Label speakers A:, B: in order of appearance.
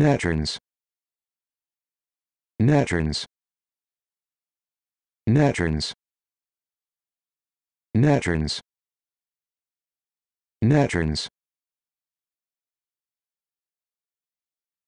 A: Neutrons. Neutrons. Neutrons. Neutrons. Neutrons.